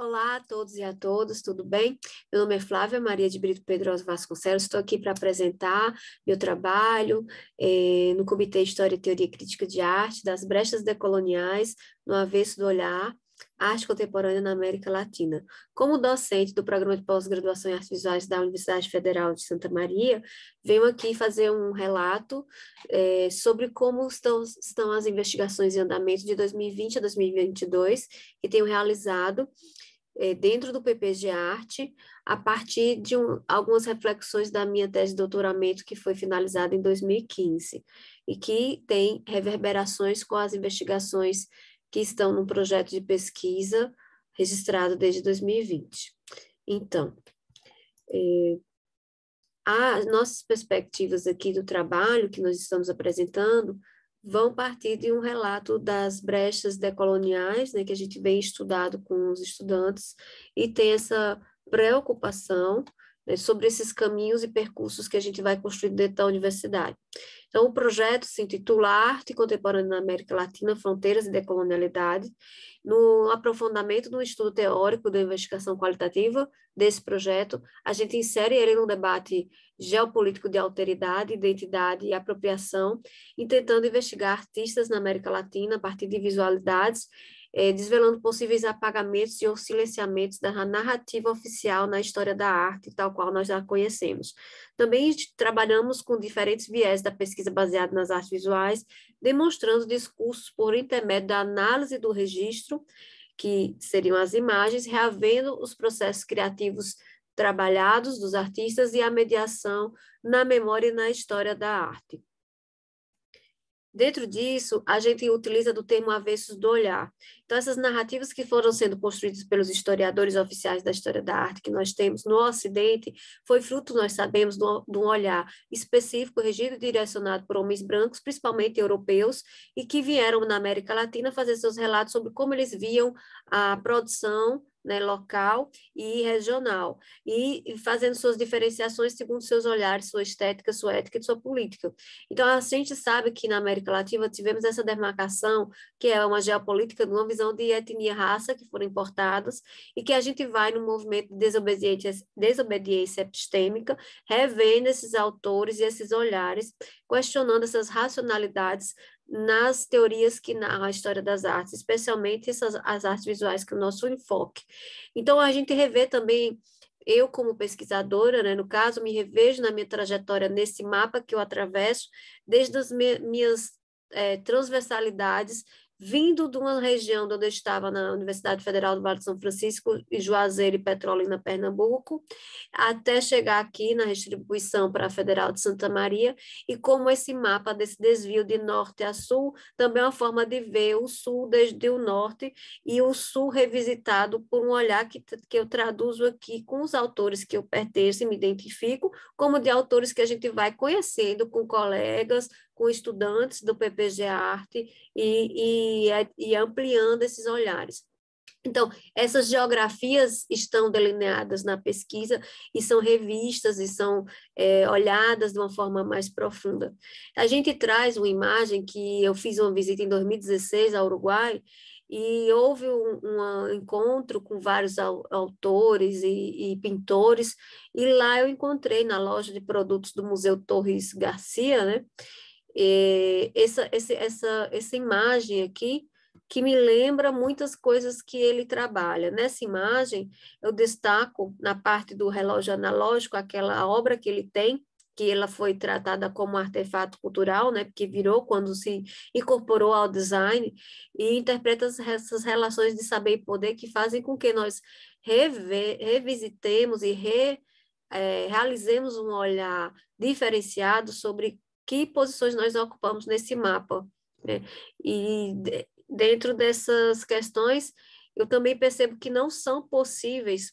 Olá a todos e a todas, tudo bem? Meu nome é Flávia Maria de Brito Pedroso Vasconcelos, estou aqui para apresentar meu trabalho eh, no Comitê História, Teoria e Crítica de Arte, das brechas decoloniais no avesso do olhar, arte contemporânea na América Latina. Como docente do Programa de Pós-Graduação em Artes Visuais da Universidade Federal de Santa Maria, venho aqui fazer um relato eh, sobre como estão, estão as investigações em andamento de 2020 a 2022, que tenho realizado é, dentro do PP de Arte, a partir de um, algumas reflexões da minha tese de doutoramento, que foi finalizada em 2015, e que tem reverberações com as investigações que estão no projeto de pesquisa registrado desde 2020. Então, é, as nossas perspectivas aqui do trabalho que nós estamos apresentando vão partir de um relato das brechas decoloniais, né, que a gente vem estudado com os estudantes, e tem essa preocupação né, sobre esses caminhos e percursos que a gente vai construir dentro da universidade. Então, o projeto se intitula Arte Contemporânea na América Latina, Fronteiras e Decolonialidade, no aprofundamento do estudo teórico da investigação qualitativa desse projeto, a gente insere ele num debate geopolítico de alteridade, identidade e apropriação, intentando investigar artistas na América Latina a partir de visualidades é, desvelando possíveis apagamentos e ou silenciamentos da narrativa oficial na história da arte, tal qual nós a conhecemos. Também trabalhamos com diferentes viés da pesquisa baseada nas artes visuais, demonstrando discursos por intermédio da análise do registro, que seriam as imagens, reavendo os processos criativos trabalhados dos artistas e a mediação na memória e na história da arte. Dentro disso, a gente utiliza do termo avessos do olhar. Então, essas narrativas que foram sendo construídas pelos historiadores oficiais da história da arte que nós temos no Ocidente, foi fruto, nós sabemos, de um olhar específico, regido e direcionado por homens brancos, principalmente europeus, e que vieram na América Latina fazer seus relatos sobre como eles viam a produção né, local e regional, e fazendo suas diferenciações segundo seus olhares, sua estética, sua ética e sua política. Então, a gente sabe que na América Latina tivemos essa demarcação, que é uma geopolítica de uma visão de etnia e raça que foram importadas, e que a gente vai no movimento de desobediência, desobediência epistêmica, revendo esses autores e esses olhares, questionando essas racionalidades nas teorias que narram a história das artes, especialmente essas, as artes visuais, que é o nosso enfoque. Então, a gente revê também, eu como pesquisadora, né, no caso, me revejo na minha trajetória nesse mapa que eu atravesso, desde as minhas é, transversalidades vindo de uma região onde eu estava na Universidade Federal do Vale de São Francisco e Juazeiro e Petrolina, Pernambuco, até chegar aqui na distribuição para a Federal de Santa Maria e como esse mapa desse desvio de norte a sul também é uma forma de ver o sul desde o norte e o sul revisitado por um olhar que, que eu traduzo aqui com os autores que eu pertenço e me identifico, como de autores que a gente vai conhecendo com colegas, com estudantes do PPG Arte e, e, é, e ampliando esses olhares. Então, essas geografias estão delineadas na pesquisa e são revistas e são é, olhadas de uma forma mais profunda. A gente traz uma imagem que eu fiz uma visita em 2016 ao Uruguai e houve um, um encontro com vários autores e, e pintores, e lá eu encontrei na loja de produtos do Museu Torres Garcia, né? É, essa, essa, essa, essa imagem aqui que me lembra muitas coisas que ele trabalha. Nessa imagem, eu destaco na parte do relógio analógico aquela obra que ele tem, que ela foi tratada como artefato cultural, né, porque virou quando se incorporou ao design e interpreta essas relações de saber e poder que fazem com que nós rever, revisitemos e re, é, realizemos um olhar diferenciado sobre que posições nós ocupamos nesse mapa. Né? E dentro dessas questões, eu também percebo que não são possíveis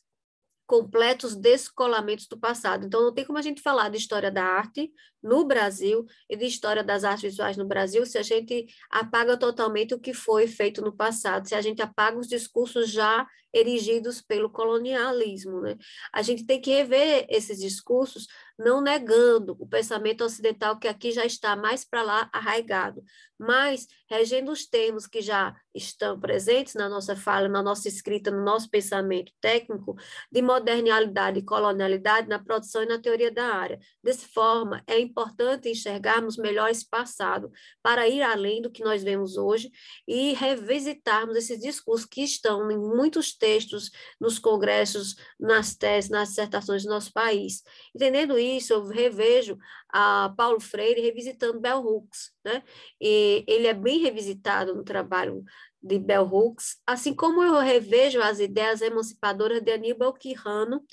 completos descolamentos do passado. Então, não tem como a gente falar de história da arte no Brasil e de história das artes visuais no Brasil se a gente apaga totalmente o que foi feito no passado, se a gente apaga os discursos já erigidos pelo colonialismo. Né? A gente tem que rever esses discursos, não negando o pensamento ocidental que aqui já está mais para lá arraigado, mas regendo os termos que já estão presentes na nossa fala, na nossa escrita, no nosso pensamento técnico, de modernidade e colonialidade na produção e na teoria da área. Dessa forma, é importante enxergarmos melhor esse passado para ir além do que nós vemos hoje e revisitarmos esses discursos que estão em muitos termos textos, nos congressos, nas teses, nas dissertações do nosso país. Entendendo isso, eu revejo a Paulo Freire revisitando Bell Hooks, né? E ele é bem revisitado no trabalho de Bell Hooks, assim como eu revejo as ideias emancipadoras de Aníbal Quirrano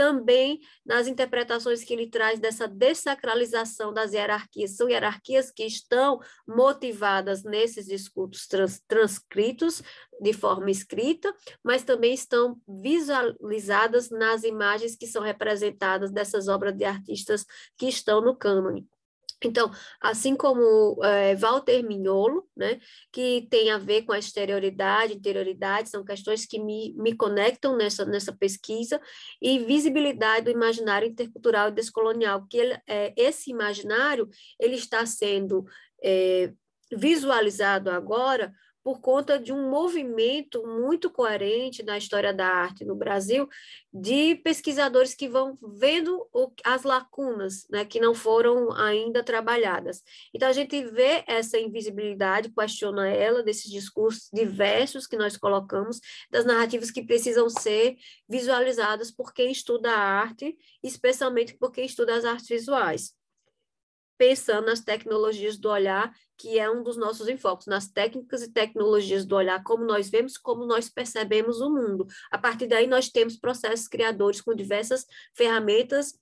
também nas interpretações que ele traz dessa desacralização das hierarquias. São hierarquias que estão motivadas nesses discursos trans, transcritos de forma escrita, mas também estão visualizadas nas imagens que são representadas dessas obras de artistas que estão no cânone. Então, assim como é, Walter Mignolo, né, que tem a ver com a exterioridade, interioridade, são questões que me, me conectam nessa, nessa pesquisa, e visibilidade do imaginário intercultural e descolonial, que ele, é, esse imaginário ele está sendo é, visualizado agora por conta de um movimento muito coerente na história da arte no Brasil, de pesquisadores que vão vendo o, as lacunas né, que não foram ainda trabalhadas. Então, a gente vê essa invisibilidade, questiona ela, desses discursos diversos que nós colocamos, das narrativas que precisam ser visualizadas por quem estuda a arte, especialmente por quem estuda as artes visuais pensando nas tecnologias do olhar que é um dos nossos enfoques, nas técnicas e tecnologias do olhar, como nós vemos, como nós percebemos o mundo. A partir daí, nós temos processos criadores com diversas ferramentas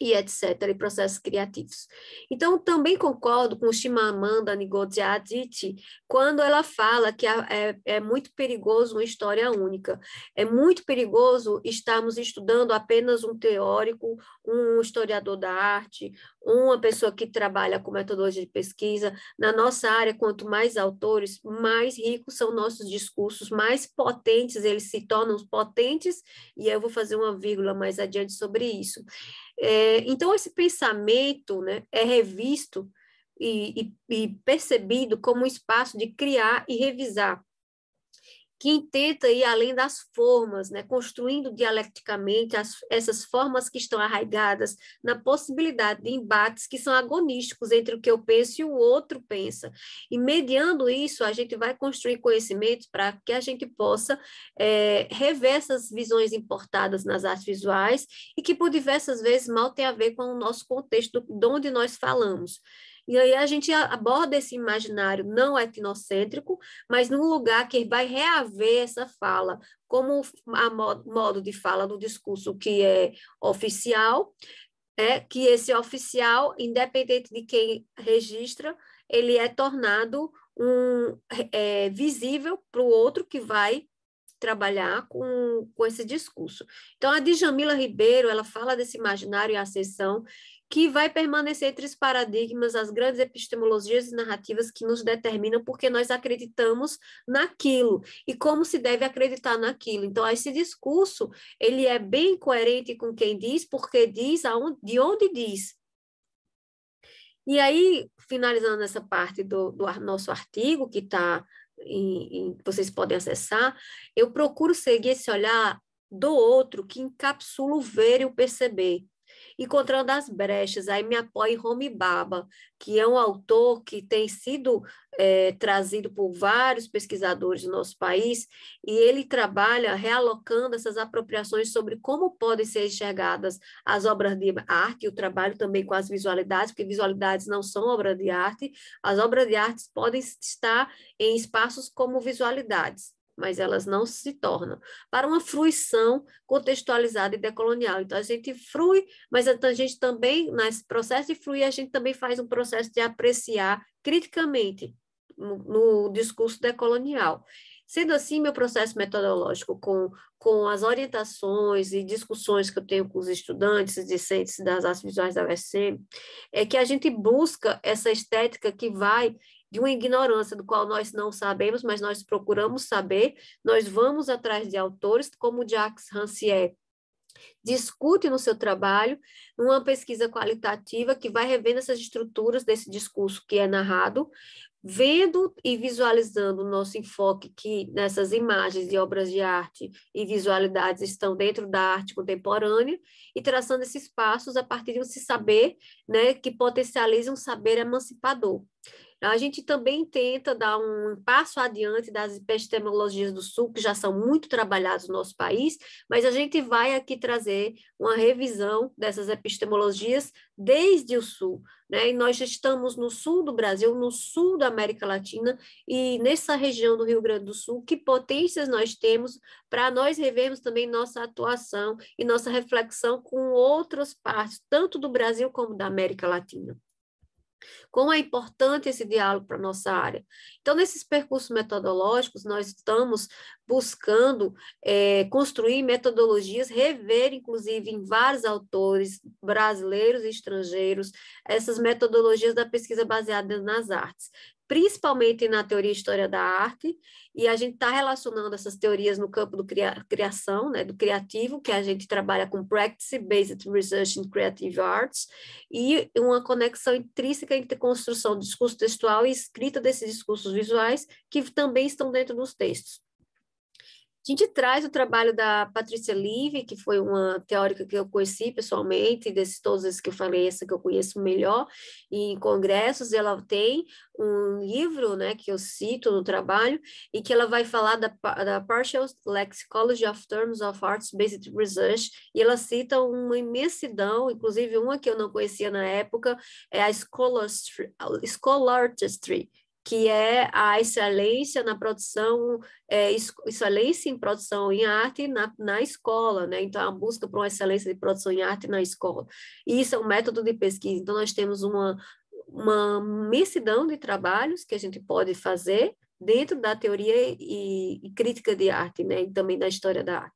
e etc., e processos criativos. Então, também concordo com Shimamanda Ngozi Adichie quando ela fala que é, é, muito perigoso uma história única. É muito perigoso estarmos estudando apenas um teórico, um historiador da arte, uma pessoa que trabalha com metodologia de pesquisa. Na nossa área, quanto mais autores, mais ricos são nossos discursos, mais potentes eles se tornam potentes, e eu vou fazer uma vírgula mais adiante sobre isso. É, é, então, esse pensamento né, é revisto e, e, e percebido como um espaço de criar e revisar, que intenta ir além das formas, né, construindo dialeticamente as, essas formas que estão arraigadas na possibilidade de embates que são agonísticos entre o que eu penso e o outro pensa. E mediando isso, a gente vai construir conhecimentos para que a gente possa é, rever essas visões importadas nas artes visuais e que por diversas vezes mal tem a ver com o nosso contexto, de onde nós falamos. E aí a gente aborda esse imaginário não etnocêntrico, mas num lugar que vai reaver essa fala como a modo de fala do discurso que é oficial, é que esse oficial, independente de quem registra, ele é tornado um é, visível para o outro que vai trabalhar com, com esse discurso. Então, a Djamila Ribeiro, ela fala desse imaginário e acessão que vai permanecer entre os paradigmas, as grandes epistemologias e narrativas que nos determinam porque nós acreditamos naquilo e como se deve acreditar naquilo. Então, esse discurso, ele é bem coerente com quem diz, porque diz, aonde, de onde diz, e aí, finalizando essa parte do, do nosso artigo, que está e, vocês podem acessar, eu procuro seguir esse olhar do outro que encapsula o ver e o perceber encontrando as brechas. Aí me apoia Home Baba, que é um autor que tem sido é, trazido por vários pesquisadores do nosso país, e ele trabalha realocando essas apropriações sobre como podem ser enxergadas as obras de arte, o trabalho também com as visualidades, porque visualidades não são obra de arte, as obras de arte podem estar em espaços como visualidades mas elas não se tornam, para uma fruição contextualizada e decolonial. Então, a gente frui, mas a gente também, nesse processo de fruir, a gente também faz um processo de apreciar criticamente no, no discurso decolonial. Sendo assim, meu processo metodológico com, com as orientações e discussões que eu tenho com os estudantes e discentes das artes visuais da UFCM é que a gente busca essa estética que vai de uma ignorância do qual nós não sabemos, mas nós procuramos saber, nós vamos atrás de autores, como Jacques Rancière discute no seu trabalho uma pesquisa qualitativa que vai revendo essas estruturas desse discurso que é narrado, vendo e visualizando o nosso enfoque que nessas imagens de obras de arte e visualidades estão dentro da arte contemporânea e traçando esses passos a partir de um se saber, né, que potencializa um saber emancipador. A gente também tenta dar um passo adiante das epistemologias do Sul, que já são muito trabalhadas no nosso país, mas a gente vai aqui trazer uma revisão dessas epistemologias desde o Sul. Né? E nós estamos no sul do Brasil, no sul da América Latina, e nessa região do Rio Grande do Sul, que potências nós temos para nós revermos também nossa atuação e nossa reflexão com outras partes, tanto do Brasil como da América Latina. Como é importante esse diálogo para a nossa área. Então, nesses percursos metodológicos, nós estamos buscando é, construir metodologias, rever, inclusive, em vários autores brasileiros e estrangeiros, essas metodologias da pesquisa baseada nas artes principalmente na teoria e história da arte, e a gente está relacionando essas teorias no campo do cria criação, né, do criativo, que a gente trabalha com Practice-Based Research in Creative Arts, e uma conexão intrínseca entre construção do discurso textual e escrita desses discursos visuais, que também estão dentro dos textos. A gente traz o trabalho da Patrícia Live, que foi uma teórica que eu conheci pessoalmente, desses todos esses que eu falei, essa que eu conheço melhor, em congressos, ela tem um livro, né, que eu cito no trabalho, e que ela vai falar da, da Partial Lexicology of Terms of Arts-Based Research, e ela cita uma imensidão, inclusive uma que eu não conhecia na época, é a Artistry, que é a excelência na produção, é, excelência em produção em arte na, na escola, né? Então, a busca por uma excelência de produção em arte na escola. E isso é um método de pesquisa. Então, nós temos uma, uma imensidão de trabalhos que a gente pode fazer dentro da teoria e, e crítica de arte, né? E também da história da arte.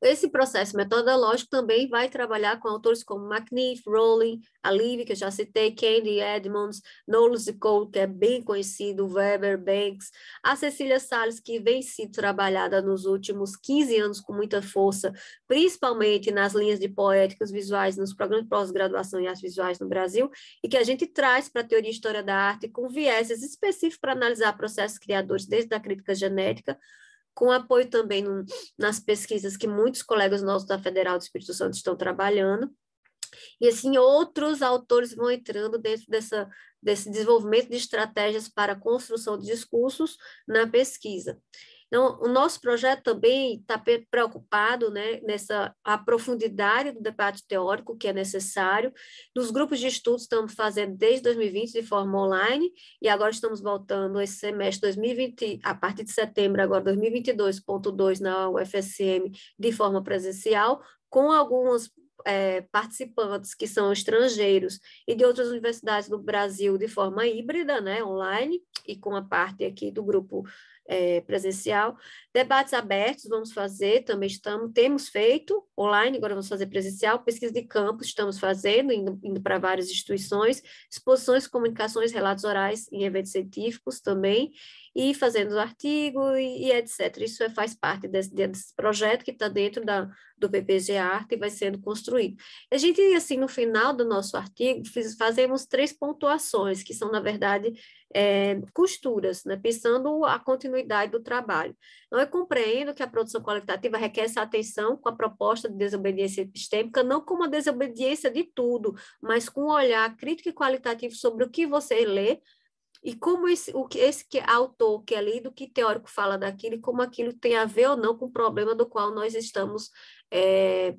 Esse processo metodológico também vai trabalhar com autores como McNeith, Rowling, Alive, que eu já citei, Candy Edmonds, Knowles e Cole, que é bem conhecido, Weber, Banks, a Cecília Salles, que vem sido trabalhada nos últimos 15 anos com muita força, principalmente nas linhas de poéticas visuais, nos programas de pós-graduação em artes visuais no Brasil, e que a gente traz para a teoria e história da arte com vieses específicos para analisar processos criadores, desde a crítica genética, com apoio também no, nas pesquisas que muitos colegas nossos da Federal do Espírito Santo estão trabalhando. E assim, outros autores vão entrando dentro dessa, desse desenvolvimento de estratégias para a construção de discursos na pesquisa. Então, o nosso projeto também está preocupado né, nessa a profundidade do debate teórico que é necessário. Nos grupos de estudos estamos fazendo desde 2020 de forma online e agora estamos voltando esse semestre 2020, a partir de setembro agora 2022.2 na UFSM de forma presencial, com algumas é, participantes que são estrangeiros e de outras universidades do Brasil de forma híbrida, né, online, e com a parte aqui do grupo é, presencial. Debates abertos vamos fazer, também estamos, temos feito online, agora vamos fazer presencial. Pesquisa de campo estamos fazendo, indo, indo para várias instituições. Exposições, comunicações, relatos orais em eventos científicos também. E fazendo artigo e, e etc. Isso é, faz parte desse, desse projeto que está dentro da, do PPG Arte e vai sendo construído. A gente, assim, no final do nosso artigo, fiz, fazemos três pontuações, que são, na verdade, é, costuras, né? pensando a continuidade do trabalho. Então, eu compreendo que a produção qualitativa requer essa atenção com a proposta de desobediência epistêmica, não como a desobediência de tudo, mas com um olhar crítico e qualitativo sobre o que você lê e como esse, o que, esse que, autor que é lido, que teórico fala daquilo, e como aquilo tem a ver ou não com o problema do qual nós estamos é,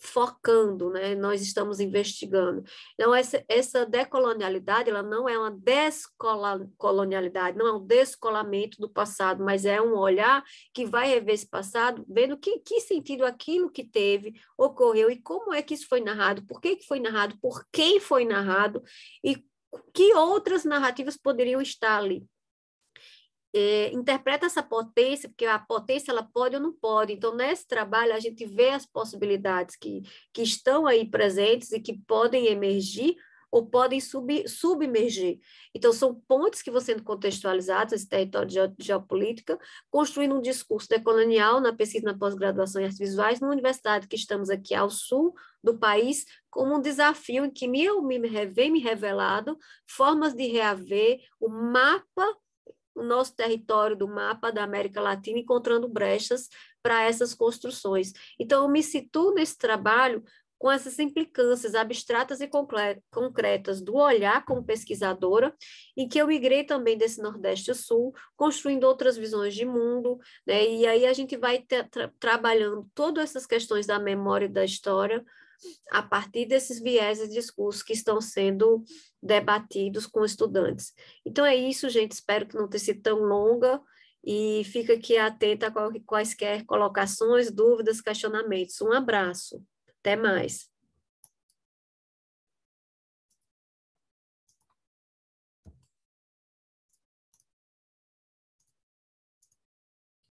focando, né? nós estamos investigando. Então, essa, essa decolonialidade ela não é uma descolonialidade, não é um descolamento do passado, mas é um olhar que vai rever esse passado, vendo que, que sentido aquilo que teve ocorreu e como é que isso foi narrado, por que, que foi narrado, por quem foi narrado e que outras narrativas poderiam estar ali é, interpreta essa potência, porque a potência ela pode ou não pode. Então, nesse trabalho, a gente vê as possibilidades que, que estão aí presentes e que podem emergir ou podem sub, submergir. Então, são pontes que vão sendo contextualizados, esse território de geopolítica, construindo um discurso decolonial na pesquisa na pós-graduação em artes visuais, numa universidade que estamos aqui ao sul do país, como um desafio em que eu me, me vem me revelado formas de reaver o mapa o nosso território do mapa da América Latina, encontrando brechas para essas construções. Então, eu me situo nesse trabalho com essas implicâncias abstratas e concretas do olhar como pesquisadora, em que eu migrei também desse Nordeste ao Sul, construindo outras visões de mundo, né? e aí a gente vai tra trabalhando todas essas questões da memória e da história a partir desses vieses de discursos que estão sendo debatidos com estudantes. Então é isso, gente. Espero que não tenha sido tão longa e fica aqui atenta a quaisquer colocações, dúvidas, questionamentos. Um abraço. Até mais.